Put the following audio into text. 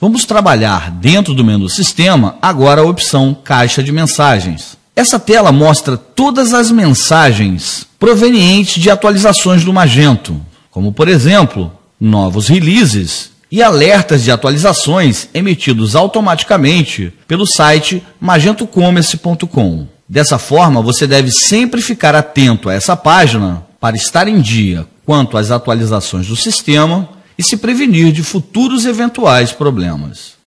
Vamos trabalhar dentro do menu Sistema agora a opção Caixa de Mensagens. Essa tela mostra todas as mensagens provenientes de atualizações do Magento, como por exemplo, novos releases e alertas de atualizações emitidos automaticamente pelo site magentocommerce.com. Dessa forma, você deve sempre ficar atento a essa página para estar em dia quanto às atualizações do sistema e se prevenir de futuros eventuais problemas.